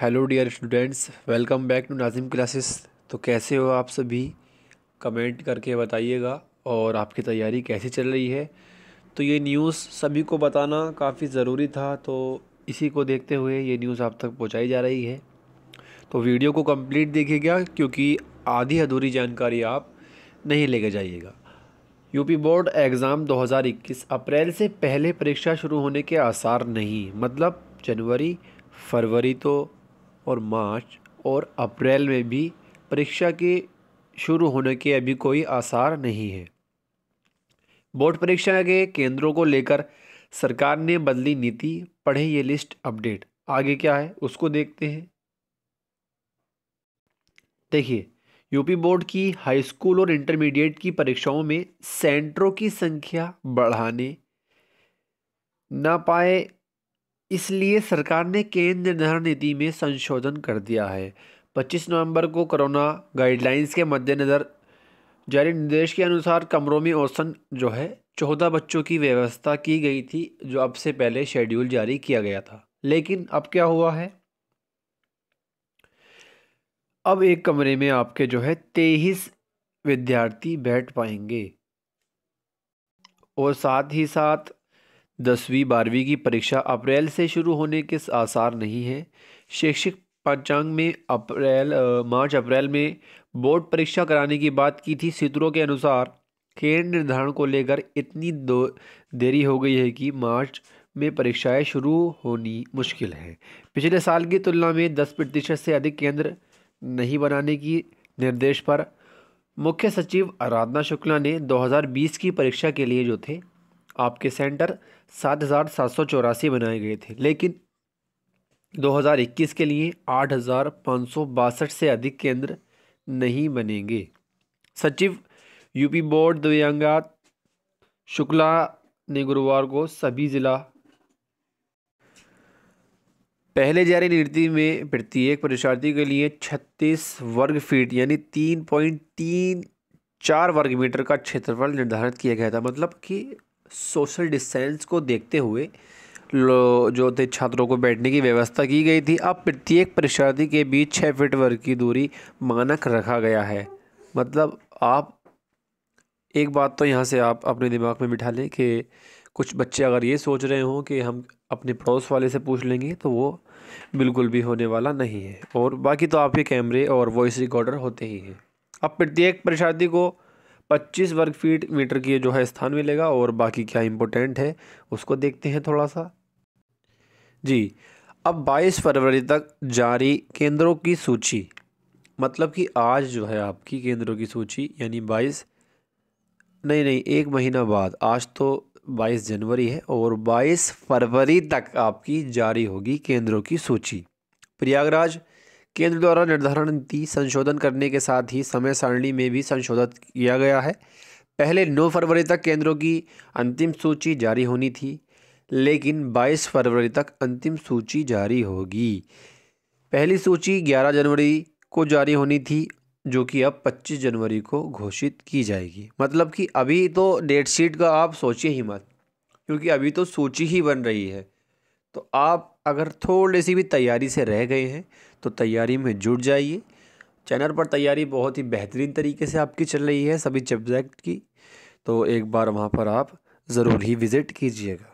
hello dear students welcome back to Nazim classes तो कैसे हो आप सभी कमेंट करके बताइएगा और आपकी तैयारी कैसे चल रही है तो ये न्यूज़ सभी को बताना काफ़ी ज़रूरी था तो इसी को देखते हुए ये न्यूज़ आप तक पहुंचाई जा रही है तो वीडियो को कंप्लीट देखिएगा क्योंकि आधी अधूरी जानकारी आप नहीं लेके जाइएगा यूपी बोर्ड एग्ज़ाम 2021 अप्रैल से पहले परीक्षा शुरू होने के आसार नहीं मतलब जनवरी फरवरी तो और मार्च और अप्रैल में भी परीक्षा के शुरू होने के अभी कोई आसार नहीं है बोर्ड परीक्षा के केंद्रों को लेकर सरकार ने बदली नीति पढ़े ये लिस्ट अपडेट आगे क्या है उसको देखते हैं देखिए यूपी बोर्ड की हाई स्कूल और इंटरमीडिएट की परीक्षाओं में सेंटरों की संख्या बढ़ाने ना पाए इसलिए सरकार ने केंद्र निर्धारण नीति में संशोधन कर दिया है 25 नवंबर को कोरोना गाइडलाइंस के मद्देनज़र जारी निर्देश के अनुसार कमरों में औसन जो है चौदह बच्चों की व्यवस्था की गई थी जो अब से पहले शेड्यूल जारी किया गया था लेकिन अब क्या हुआ है अब एक कमरे में आपके जो है तेईस विद्यार्थी बैठ पाएंगे और साथ ही साथ दसवीं बारहवीं की परीक्षा अप्रैल से शुरू होने के आसार नहीं है शैक्षिक पंचांग में अप्रैल मार्च अप्रैल में बोर्ड परीक्षा कराने की बात की थी सूत्रों के अनुसार केंद्र निर्धारण को लेकर इतनी दो देरी हो गई है कि मार्च में परीक्षाएं शुरू होनी मुश्किल है पिछले साल की तुलना में दस प्रतिशत से अधिक केंद्र नहीं बनाने की निर्देश पर मुख्य सचिव आराधना शुक्ला ने 2020 की परीक्षा के लिए जो थे आपके सेंटर सात हज़ार सात सौ चौरासी बनाए गए थे लेकिन 2021 के लिए आठ हज़ार पाँच सौ बासठ से अधिक केंद्र नहीं बनेंगे सचिव यूपी बोर्ड दिव्यांगात शुक्ला ने गुरुवार को सभी ज़िला पहले जारी नीति में प्रत्येक परीक्षार्थी के लिए 36 वर्ग फीट यानी तीन पॉइंट तीन चार वर्ग मीटर का क्षेत्रफल निर्धारित किया गया था मतलब कि सोशल डिस्टेंस को देखते हुए जो थे छात्रों को बैठने की व्यवस्था की गई थी अब प्रत्येक परीक्षार्थी के बीच छः फीट वर्ग की दूरी मानक रखा गया है मतलब आप एक बात तो यहाँ से आप अपने दिमाग में बिठा लें कि कुछ बच्चे अगर ये सोच रहे हों कि हम अपने पड़ोस वाले से पूछ लेंगे तो वो बिल्कुल भी होने वाला नहीं है और बाकी तो आपके कैमरे और वॉइस रिकॉर्डर होते ही हैं अब प्रत्येक परीक्षार्थी को पच्चीस वर्ग फीट मीटर की जो है स्थान मिलेगा और बाकी क्या इम्पोर्टेंट है उसको देखते हैं थोड़ा सा जी अब 22 फरवरी तक जारी केंद्रों की सूची मतलब कि आज जो है आपकी केंद्रों की सूची यानी 22 नहीं नहीं एक महीना बाद आज तो 22 जनवरी है और 22 फरवरी तक आपकी जारी होगी केंद्रों की सूची प्रयागराज केंद्र द्वारा निर्धारण नीति संशोधन करने के साथ ही समय सारणी में भी संशोधन किया गया है पहले 9 फरवरी तक केंद्रों की अंतिम सूची जारी होनी थी लेकिन 22 फरवरी तक अंतिम सूची जारी होगी पहली सूची 11 जनवरी को जारी होनी थी जो कि अब 25 जनवरी को घोषित की जाएगी मतलब कि अभी तो डेट शीट का आप सोचिए ही मत क्योंकि अभी तो सूची ही बन रही है तो आप अगर थोड़ी सी भी तैयारी से रह गए हैं तो तैयारी में जुट जाइए चैनल पर तैयारी बहुत ही बेहतरीन तरीके से आपकी चल रही है सभी सब्जेक्ट की तो एक बार वहाँ पर आप ज़रूर ही विज़िट कीजिएगा